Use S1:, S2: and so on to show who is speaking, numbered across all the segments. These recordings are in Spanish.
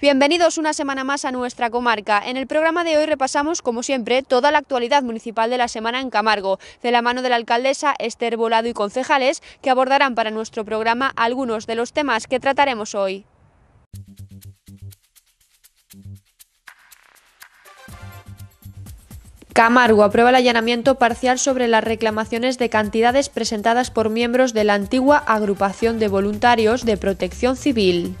S1: Bienvenidos una semana más a nuestra comarca. En el programa de hoy repasamos, como siempre, toda la actualidad municipal de la semana en Camargo, de la mano de la alcaldesa Esther Volado y concejales, que abordarán para nuestro programa algunos de los temas que trataremos hoy. Camargo aprueba el allanamiento parcial sobre las reclamaciones de cantidades presentadas por miembros de la antigua Agrupación de Voluntarios de Protección Civil.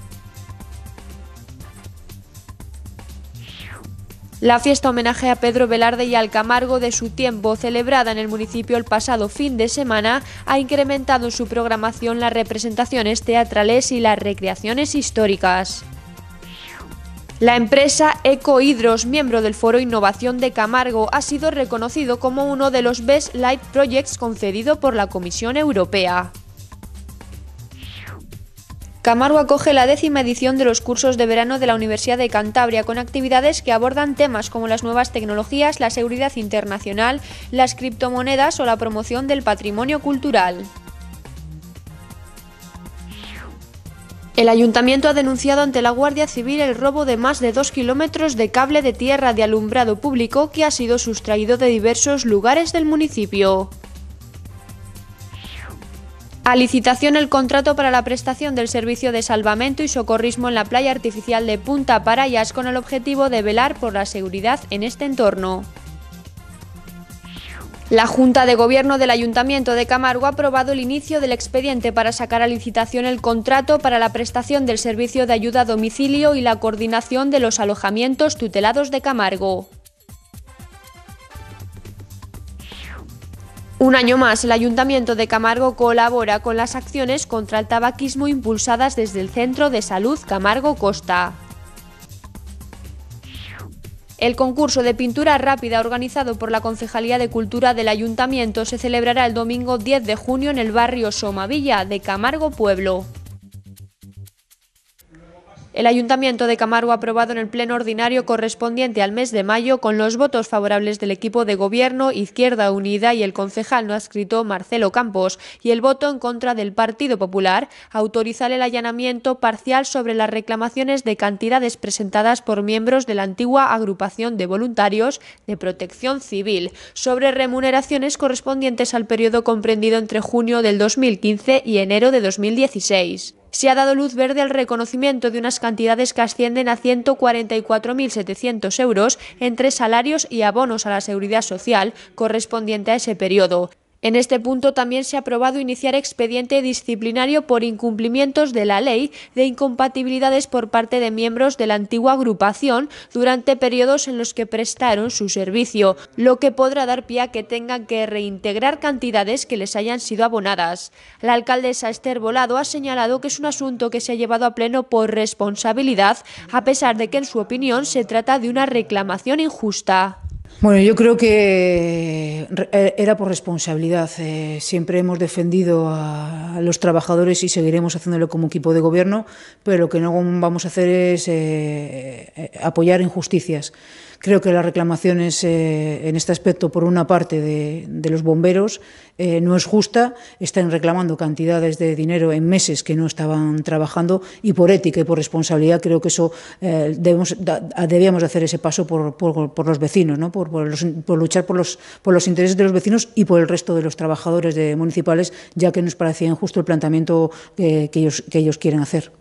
S1: La fiesta homenaje a Pedro Velarde y al Camargo de su tiempo, celebrada en el municipio el pasado fin de semana, ha incrementado en su programación las representaciones teatrales y las recreaciones históricas. La empresa Ecohidros, miembro del Foro Innovación de Camargo, ha sido reconocido como uno de los Best Light Projects concedido por la Comisión Europea. Camargo acoge la décima edición de los cursos de verano de la Universidad de Cantabria con actividades que abordan temas como las nuevas tecnologías, la seguridad internacional, las criptomonedas o la promoción del patrimonio cultural. El ayuntamiento ha denunciado ante la Guardia Civil el robo de más de dos kilómetros de cable de tierra de alumbrado público que ha sido sustraído de diversos lugares del municipio a licitación el contrato para la prestación del servicio de salvamento y socorrismo en la playa artificial de Punta Parayas con el objetivo de velar por la seguridad en este entorno. La Junta de Gobierno del Ayuntamiento de Camargo ha aprobado el inicio del expediente para sacar a licitación el contrato para la prestación del servicio de ayuda a domicilio y la coordinación de los alojamientos tutelados de Camargo. Un año más, el Ayuntamiento de Camargo colabora con las acciones contra el tabaquismo impulsadas desde el Centro de Salud Camargo Costa. El concurso de pintura rápida organizado por la Concejalía de Cultura del Ayuntamiento se celebrará el domingo 10 de junio en el barrio Somavilla de Camargo Pueblo. El Ayuntamiento de Camargo ha aprobado en el pleno ordinario correspondiente al mes de mayo con los votos favorables del equipo de gobierno Izquierda Unida y el concejal no adscrito Marcelo Campos y el voto en contra del Partido Popular autorizar el allanamiento parcial sobre las reclamaciones de cantidades presentadas por miembros de la antigua agrupación de voluntarios de protección civil sobre remuneraciones correspondientes al periodo comprendido entre junio del 2015 y enero de 2016 se ha dado luz verde al reconocimiento de unas cantidades que ascienden a 144.700 euros entre salarios y abonos a la seguridad social correspondiente a ese periodo. En este punto también se ha aprobado iniciar expediente disciplinario por incumplimientos de la ley de incompatibilidades por parte de miembros de la antigua agrupación durante periodos en los que prestaron su servicio, lo que podrá dar pie a que tengan que reintegrar cantidades que les hayan sido abonadas. La alcaldesa Esther Volado ha señalado que es un asunto que se ha llevado a pleno por responsabilidad, a pesar de que en su opinión se trata de una reclamación injusta.
S2: Bueno, yo creo que eh, era por responsabilidad. Eh, siempre hemos defendido a los trabajadores y seguiremos haciéndolo como equipo de gobierno, pero lo que no vamos a hacer es eh, apoyar injusticias. Creo que las reclamaciones eh, en este aspecto, por una parte, de, los bomberos eh, no es justa. Están reclamando cantidades de dinero en meses que no estaban trabajando y por ética y por responsabilidad creo que eso eh, debemos, debíamos hacer ese paso por, los vecinos, ¿no? por, por, luchar por los, por los intereses de los vecinos y por el resto de los trabajadores de municipales, ya que nos parecía injusto el planteamiento que, que ellos quieren hacer.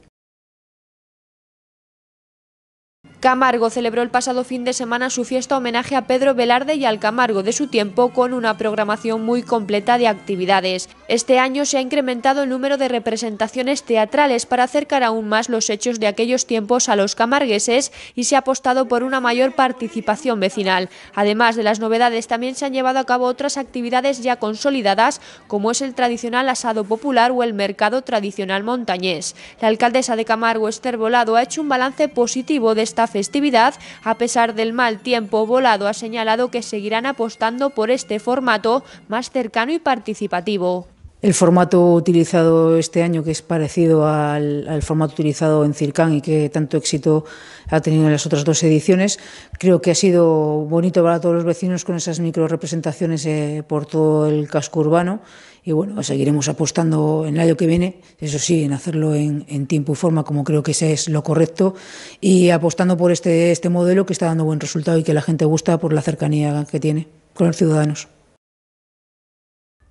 S1: Camargo celebró el pasado fin de semana su fiesta homenaje a Pedro Velarde y al Camargo de su tiempo con una programación muy completa de actividades. Este año se ha incrementado el número de representaciones teatrales para acercar aún más los hechos de aquellos tiempos a los camargueses y se ha apostado por una mayor participación vecinal. Además de las novedades, también se han llevado a cabo otras actividades ya consolidadas, como es el tradicional asado popular o el mercado tradicional montañés. La alcaldesa de Camargo, Esther Volado, ha hecho un balance positivo de esta festividad, a pesar del mal tiempo, Volado ha señalado que seguirán apostando por este formato más cercano y participativo.
S2: El formato utilizado este año, que es parecido al, formato utilizado en Circán y que tanto éxito ha tenido en las otras dos ediciones, creo que ha sido bonito para todos los vecinos con esas micro representaciones eh, por todo el casco urbano. Y bueno, seguiremos apostando en el año que viene, eso sí, en hacerlo en, en tiempo y forma, como creo que ese es lo correcto, y apostando por este, este modelo que está dando buen resultado y que la gente gusta por la cercanía que tiene con los ciudadanos.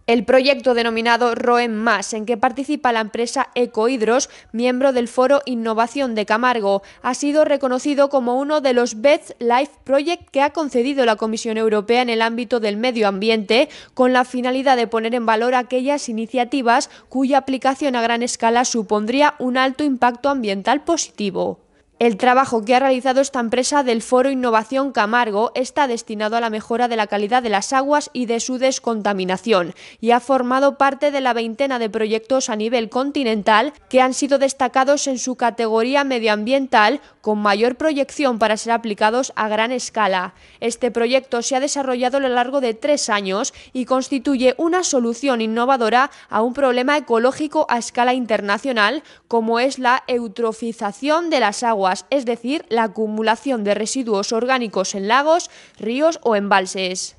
S1: El proyecto denominado Roen Más, en que participa la empresa Ecohidros, miembro del Foro Innovación de Camargo, ha sido reconocido como uno de los Best Life Project que ha concedido la Comisión Europea en el ámbito del medio ambiente, con la finalidad de poner en valor aquellas iniciativas cuya aplicación a gran escala supondría un alto impacto ambiental positivo. El trabajo que ha realizado esta empresa del Foro Innovación Camargo está destinado a la mejora de la calidad de las aguas y de su descontaminación y ha formado parte de la veintena de proyectos a nivel continental que han sido destacados en su categoría medioambiental con mayor proyección para ser aplicados a gran escala. Este proyecto se ha desarrollado a lo largo de tres años y constituye una solución innovadora a un problema ecológico a escala internacional como es la eutrofización de las aguas es decir, la acumulación de residuos orgánicos en lagos, ríos o embalses.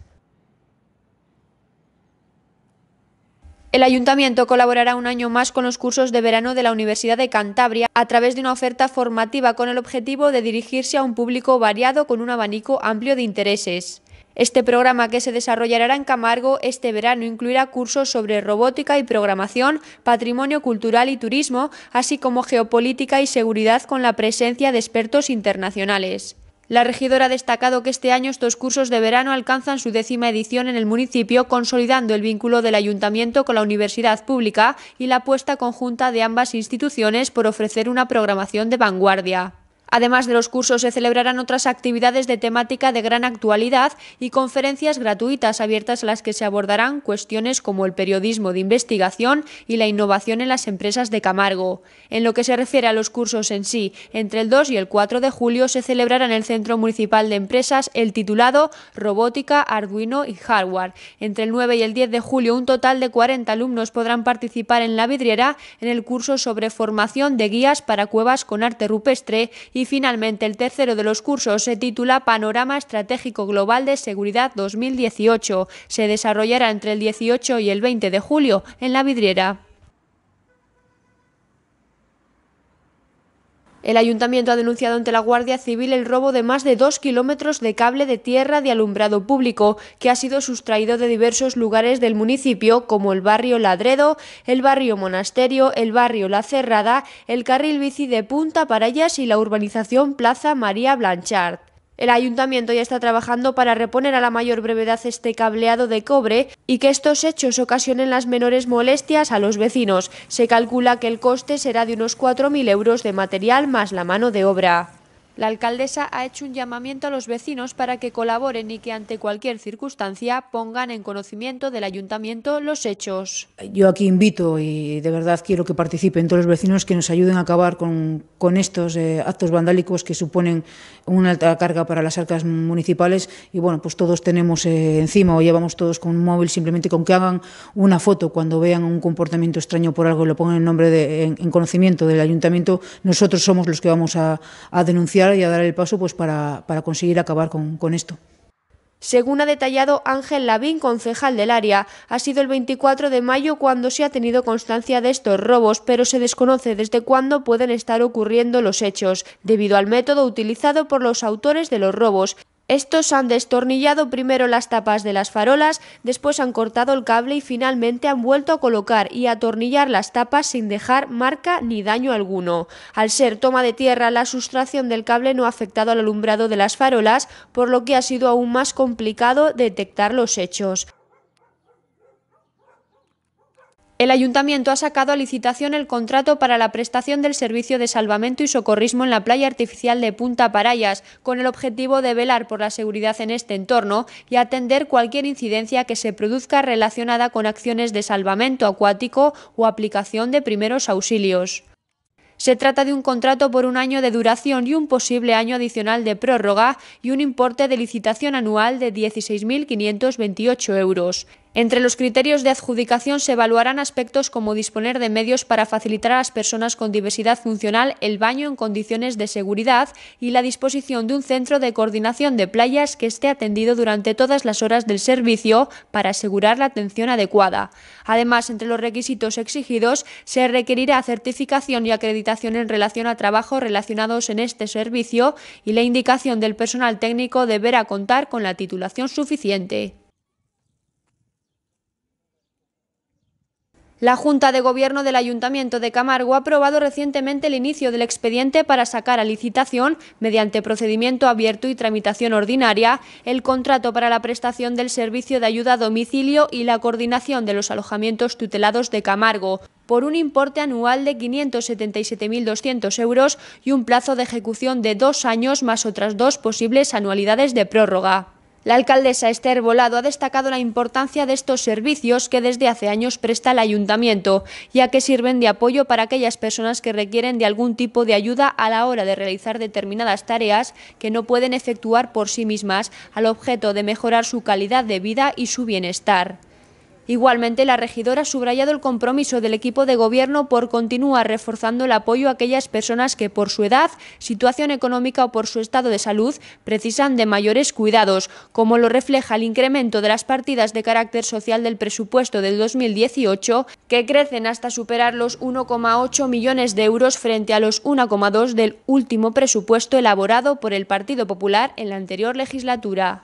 S1: El ayuntamiento colaborará un año más con los cursos de verano de la Universidad de Cantabria a través de una oferta formativa con el objetivo de dirigirse a un público variado con un abanico amplio de intereses. Este programa que se desarrollará en Camargo este verano incluirá cursos sobre robótica y programación, patrimonio cultural y turismo, así como geopolítica y seguridad con la presencia de expertos internacionales. La regidora ha destacado que este año estos cursos de verano alcanzan su décima edición en el municipio, consolidando el vínculo del ayuntamiento con la universidad pública y la apuesta conjunta de ambas instituciones por ofrecer una programación de vanguardia. Además de los cursos, se celebrarán otras actividades de temática de gran actualidad y conferencias gratuitas abiertas a las que se abordarán cuestiones como el periodismo de investigación y la innovación en las empresas de Camargo. En lo que se refiere a los cursos en sí, entre el 2 y el 4 de julio se celebrará en el Centro Municipal de Empresas el titulado Robótica, Arduino y Hardware. Entre el 9 y el 10 de julio, un total de 40 alumnos podrán participar en la vidriera en el curso sobre formación de guías para cuevas con arte rupestre y finalmente, el tercero de los cursos se titula Panorama Estratégico Global de Seguridad 2018. Se desarrollará entre el 18 y el 20 de julio en la vidriera. El ayuntamiento ha denunciado ante la Guardia Civil el robo de más de dos kilómetros de cable de tierra de alumbrado público que ha sido sustraído de diversos lugares del municipio, como el barrio Ladredo, el barrio Monasterio, el barrio La Cerrada, el carril bici de Punta Parayas y la urbanización Plaza María Blanchard. El ayuntamiento ya está trabajando para reponer a la mayor brevedad este cableado de cobre y que estos hechos ocasionen las menores molestias a los vecinos. Se calcula que el coste será de unos 4.000 euros de material más la mano de obra. La alcaldesa ha hecho un llamamiento a los vecinos para que colaboren y que ante cualquier circunstancia pongan en conocimiento del ayuntamiento los hechos.
S2: Yo aquí invito y de verdad quiero que participen todos los vecinos que nos ayuden a acabar con, estos eh, actos vandálicos que suponen una alta carga para las arcas municipales y bueno, pues todos tenemos eh, encima o llevamos todos con un móvil simplemente con que hagan una foto cuando vean un comportamiento extraño por algo y lo pongan en nombre de, en, conocimiento del ayuntamiento, nosotros somos los que vamos a denunciar y a dar el paso pues, para, conseguir acabar con, con esto.
S1: Según ha detallado Ángel Lavín, concejal del área, ha sido el 24 de mayo cuando se ha tenido constancia de estos robos, pero se desconoce desde cuándo pueden estar ocurriendo los hechos, debido al método utilizado por los autores de los robos, estos han destornillado primero las tapas de las farolas, después han cortado el cable y finalmente han vuelto a colocar y atornillar las tapas sin dejar marca ni daño alguno. Al ser toma de tierra, la sustracción del cable no ha afectado al alumbrado de las farolas, por lo que ha sido aún más complicado detectar los hechos. El ayuntamiento ha sacado a licitación el contrato para la prestación del servicio de salvamento y socorrismo en la playa artificial de Punta Parayas, con el objetivo de velar por la seguridad en este entorno y atender cualquier incidencia que se produzca relacionada con acciones de salvamento acuático o aplicación de primeros auxilios. Se trata de un contrato por un año de duración y un posible año adicional de prórroga y un importe de licitación anual de 16.528 euros. Entre los criterios de adjudicación se evaluarán aspectos como disponer de medios para facilitar a las personas con diversidad funcional el baño en condiciones de seguridad y la disposición de un centro de coordinación de playas que esté atendido durante todas las horas del servicio para asegurar la atención adecuada. Además, entre los requisitos exigidos se requerirá certificación y acreditación en relación a trabajos relacionados en este servicio y la indicación del personal técnico deberá contar con la titulación suficiente. La Junta de Gobierno del Ayuntamiento de Camargo ha aprobado recientemente el inicio del expediente para sacar a licitación, mediante procedimiento abierto y tramitación ordinaria, el contrato para la prestación del servicio de ayuda a domicilio y la coordinación de los alojamientos tutelados de Camargo, por un importe anual de 577.200 euros y un plazo de ejecución de dos años más otras dos posibles anualidades de prórroga. La alcaldesa Esther Volado ha destacado la importancia de estos servicios que desde hace años presta el ayuntamiento, ya que sirven de apoyo para aquellas personas que requieren de algún tipo de ayuda a la hora de realizar determinadas tareas que no pueden efectuar por sí mismas, al objeto de mejorar su calidad de vida y su bienestar. Igualmente, la regidora ha subrayado el compromiso del equipo de gobierno por continuar reforzando el apoyo a aquellas personas que por su edad, situación económica o por su estado de salud precisan de mayores cuidados, como lo refleja el incremento de las partidas de carácter social del presupuesto del 2018, que crecen hasta superar los 1,8 millones de euros frente a los 1,2 del último presupuesto elaborado por el Partido Popular en la anterior legislatura.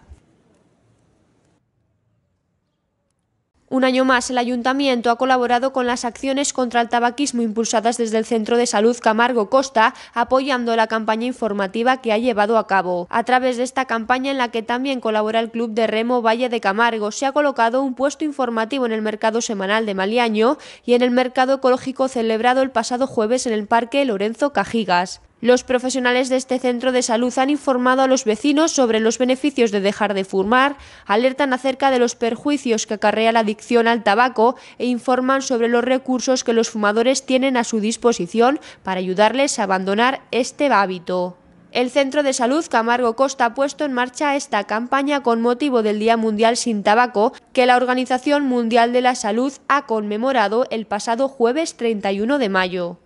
S1: Un año más, el Ayuntamiento ha colaborado con las acciones contra el tabaquismo impulsadas desde el Centro de Salud Camargo Costa, apoyando la campaña informativa que ha llevado a cabo. A través de esta campaña, en la que también colabora el Club de Remo Valle de Camargo, se ha colocado un puesto informativo en el mercado semanal de Maliaño y en el mercado ecológico celebrado el pasado jueves en el Parque Lorenzo Cajigas. Los profesionales de este centro de salud han informado a los vecinos sobre los beneficios de dejar de fumar, alertan acerca de los perjuicios que acarrea la adicción al tabaco e informan sobre los recursos que los fumadores tienen a su disposición para ayudarles a abandonar este hábito. El Centro de Salud Camargo Costa ha puesto en marcha esta campaña con motivo del Día Mundial sin Tabaco, que la Organización Mundial de la Salud ha conmemorado el pasado jueves 31 de mayo.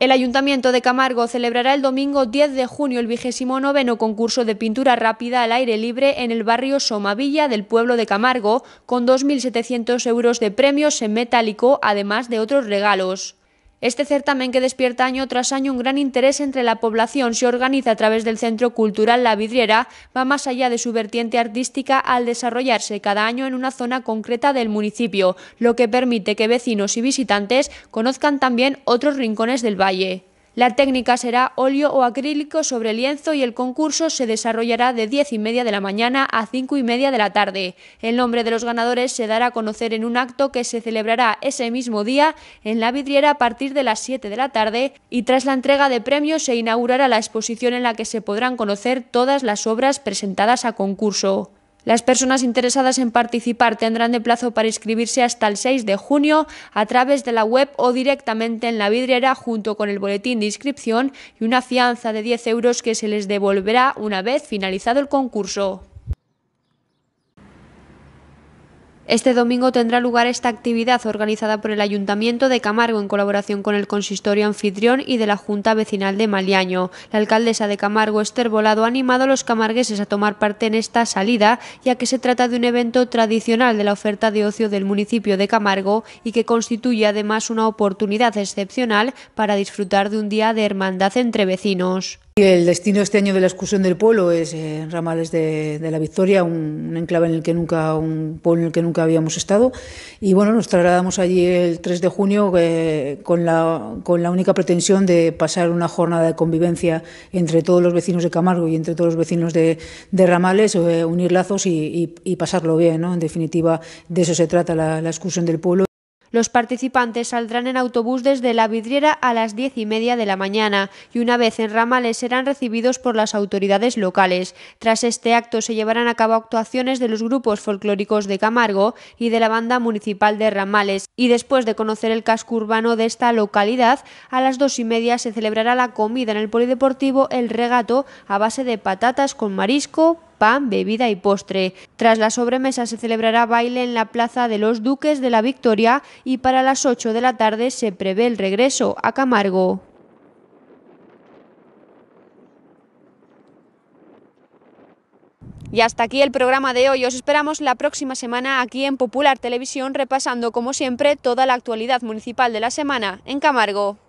S1: El Ayuntamiento de Camargo celebrará el domingo 10 de junio el vigésimo noveno concurso de pintura rápida al aire libre en el barrio Somavilla del pueblo de Camargo, con 2.700 euros de premios en metálico, además de otros regalos. Este certamen que despierta año tras año un gran interés entre la población se organiza a través del Centro Cultural La Vidriera, va más allá de su vertiente artística al desarrollarse cada año en una zona concreta del municipio, lo que permite que vecinos y visitantes conozcan también otros rincones del valle. La técnica será óleo o acrílico sobre lienzo y el concurso se desarrollará de 10 y media de la mañana a 5 y media de la tarde. El nombre de los ganadores se dará a conocer en un acto que se celebrará ese mismo día en la vidriera a partir de las 7 de la tarde y tras la entrega de premios se inaugurará la exposición en la que se podrán conocer todas las obras presentadas a concurso. Las personas interesadas en participar tendrán de plazo para inscribirse hasta el 6 de junio a través de la web o directamente en la vidriera junto con el boletín de inscripción y una fianza de 10 euros que se les devolverá una vez finalizado el concurso. Este domingo tendrá lugar esta actividad organizada por el Ayuntamiento de Camargo en colaboración con el Consistorio Anfitrión y de la Junta Vecinal de Maliaño. La alcaldesa de Camargo, Esther Volado, ha animado a los camargueses a tomar parte en esta salida, ya que se trata de un evento tradicional de la oferta de ocio del municipio de Camargo y que constituye además una oportunidad excepcional para disfrutar de un día de hermandad entre vecinos.
S2: El destino este año de la excursión del pueblo es eh, Ramales de, la Victoria, un, enclave en el que nunca, un pueblo en el que nunca habíamos estado. Y bueno, nos trasladamos allí el 3 de junio eh, con, la, con la única pretensión de pasar una jornada de convivencia entre todos los vecinos de Camargo y entre todos los vecinos de, Ramales, eh, unir lazos y, pasarlo bien. En definitiva, de eso se trata la excursión del pueblo.
S1: Los participantes saldrán en autobús desde la vidriera a las diez y media de la mañana y una vez en Ramales serán recibidos por las autoridades locales. Tras este acto se llevarán a cabo actuaciones de los grupos folclóricos de Camargo y de la banda municipal de Ramales y después de conocer el casco urbano de esta localidad, a las dos y media se celebrará la comida en el polideportivo El Regato a base de patatas con marisco, pan, bebida y postre. Tras la sobremesa se celebrará baile en la Plaza de los Duques de la Victoria y para las 8 de la tarde se prevé el regreso a Camargo. Y hasta aquí el programa de hoy. Os esperamos la próxima semana aquí en Popular Televisión repasando como siempre toda la actualidad municipal de la semana en Camargo.